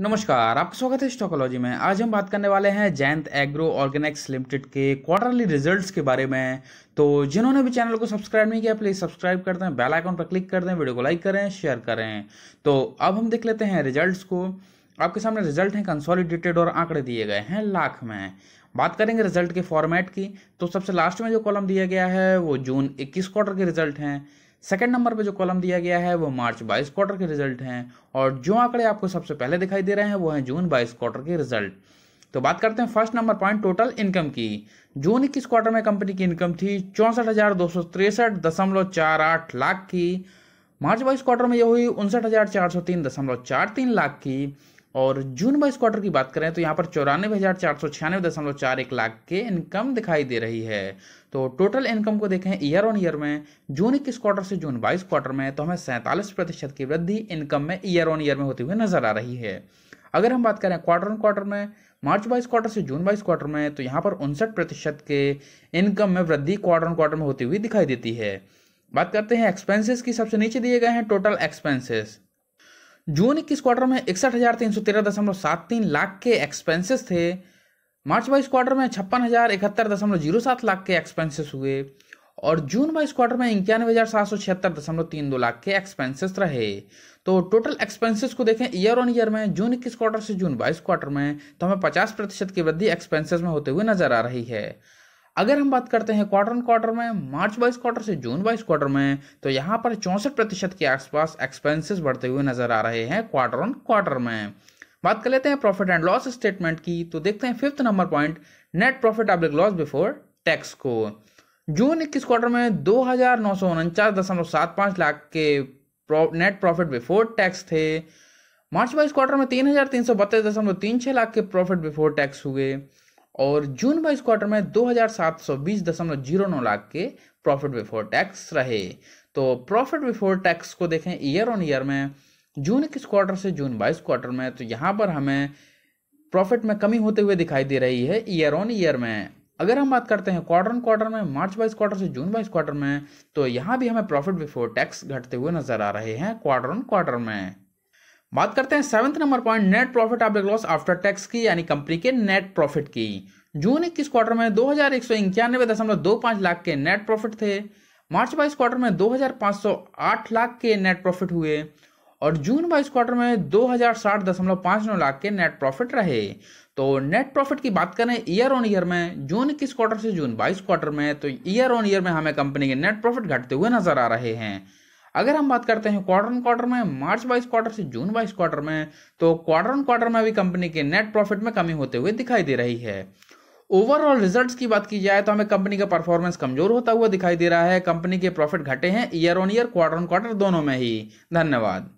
नमस्कार आपका स्वागत है स्टॉकोलॉजी में आज हम बात करने वाले हैं जैंत एग्रो ऑर्गेनिक्स लिमिटेड के क्वार्टरली रिजल्ट्स के बारे में तो जिन्होंने भी चैनल को सब्सक्राइब नहीं किया प्लीज़ सब्सक्राइब कर दें बेल आइकॉन पर क्लिक कर दें वीडियो को लाइक करें शेयर करें तो अब हम देख लेते हैं रिजल्ट को आपके सामने रिजल्ट हैं कंसोलिडेटेड और आंकड़े दिए गए हैं लाख में बात करेंगे रिजल्ट के फॉर्मेट की तो सबसे लास्ट में जो कॉलम दिया गया है वो जून इक्कीस क्वार्टर के रिजल्ट हैं सेकंड नंबर पे जो कॉलम दिया गया है वो मार्च बाईस क्वार्टर के रिजल्ट हैं और जो आंकड़े आपको सबसे पहले दिखाई दे रहे हैं वो हैं जून बाईस क्वार्टर के रिजल्ट तो बात करते हैं first number point total income की जून इक्कीस क्वार्टर में कंपनी की इनकम थी चौंसठ हजार दो सौ तिरसठ दशमलव चार आठ लाख की मार्च बाईस क्वार्टर में यह हुई उनसठ हजार चार सौ तीन दशमलव चार तीन लाख की और जून बाईस क्वार्टर की बात करें तो यहाँ पर चौरानवे हज़ार चार सौ छियानवे दशमलव चार एक लाख के इनकम दिखाई दे रही है तो टोटल इनकम को देखें ईयर ऑन ईयर में जून इक्कीस क्वार्टर से जून बाईस क्वार्टर में तो हमें सैंतालीस प्रतिशत की वृद्धि इनकम में ईयर ऑन ईयर में होती हुई नजर आ रही है अगर हम बात करें क्वार्टर ऑन क्वार्टर में मार्च बाईस क्वार्टर से जून बाईस क्वार्टर में तो यहाँ पर उनसठ प्रतिशत के इनकम में वृद्धि क्वार्टर ऑन क्वार्टर में होती हुई दिखाई देती है बात करते हैं एक्सपेंसेस की सबसे नीचे दिए गए हैं टोटल एक्सपेंसेस जून इक्कीस क्वार्टर में इकसठ हजार तीन सौ तेरह दशमलव सात तीन लाख के एक्सपेंसेस थे मार्च बाईस क्वार्टर में छप्पन हजार इकहत्तर दशमलव जीरो सात लाख के एक्सपेंसेस हुए और जून बाईस क्वार्टर में इक्यानवे हजार सात सौ छिहत्तर दशमलव तीन दो लाख के एक्सपेंसेस रहे तो टोटल एक्सपेंसेस को देखें ईयर ऑन ईयर में जून इक्कीस क्वार्टर से जून बाईस क्वार्टर में तो हमें पचास प्रतिशत की वृद्धि एक्सपेंसेस में होते हुए नजर आ रही है अगर हम बात करते हैं क्वार्टर ऑन क्वार्टर में मार्च बाईस क्वार्टर से जून बाईस क्वार्टर में तो यहाँ पर चौंसठ प्रतिशत के आसपास एक्सपेंसेस बढ़ते हुए नजर आ रहे हैं क्वार्टर ऑन क्वार्टर में बात कर लेते हैं प्रॉफिट एंड लॉस स्टेटमेंट की तो देखते हैं fifth number point net profit अब्लिक लॉस बिफोर टैक्स को जून इक्कीस क्वार्टर में दो लाख के नेट प्रॉफिट बिफोर टैक्स थे मार्च बाईस क्वार्टर में तीन हजार तीन सौ बत्तीस दशमलव तीन लाख के प्रॉफिट बिफोर टैक्स हुए और जून वाइज क्वार्टर में दो हजार लाख के प्रॉफिट बिफोर टैक्स रहे तो प्रॉफिट बिफोर टैक्स को देखें ईयर ऑन ईयर में जून किस क्वार्टर से जून बाईस क्वार्टर में तो यहाँ पर हमें प्रॉफिट में कमी होते हुए दिखाई दे रही है ईयर ऑन ईयर में अगर हम बात करते हैं क्वार्टर ऑन क्वार्टर में मार्च बाईस क्वार्टर से जून बाईस क्वार्टर में तो यहाँ भी हमें प्रॉफिट बिफोर टैक्स घटते हुए नजर आ रहे हैं क्वार्टर ऑन क्वार्टर में बात करते हैं seventh number point net profit after loss after tax की यानी कंपनी के नेट प्रॉफिट की जून इक्कीस क्वार्टर में दो हजार एक सौ इक्यानवे दशमलव दो पांच लाख के नेट प्रॉफिट थे मार्च बाईस क्वार्टर में दो हजार सौ आठ लाख के नेट प्रॉफिट हुए और जून बाईस क्वार्टर में दो हजार साठ दशमलव नौ लाख के नेट प्रॉफिट रहे तो नेट प्रॉफिट की बात करें ईयर ऑन ईयर में जून इक्कीस क्वार्टर से जून बाईस क्वार्टर में तो ईयर ऑन ईयर में हमें कंपनी के नेट प्रॉफिट घटते हुए नजर आ रहे हैं अगर हम बात करते हैं क्वार्टर ऑन क्वार्टर में मार्च वाइज क्वार्टर से जून वाइज क्वार्टर में तो क्वार्टर ऑन क्वार्टर में भी कंपनी के नेट प्रॉफिट में कमी होते हुए दिखाई दे रही है ओवरऑल रिजल्ट्स की बात की जाए तो हमें कंपनी का परफॉर्मेंस कमजोर होता हुआ दिखाई दे रहा है कंपनी के प्रॉफिट घटे हैं year on year quarter on quarter दोनों में ही धन्यवाद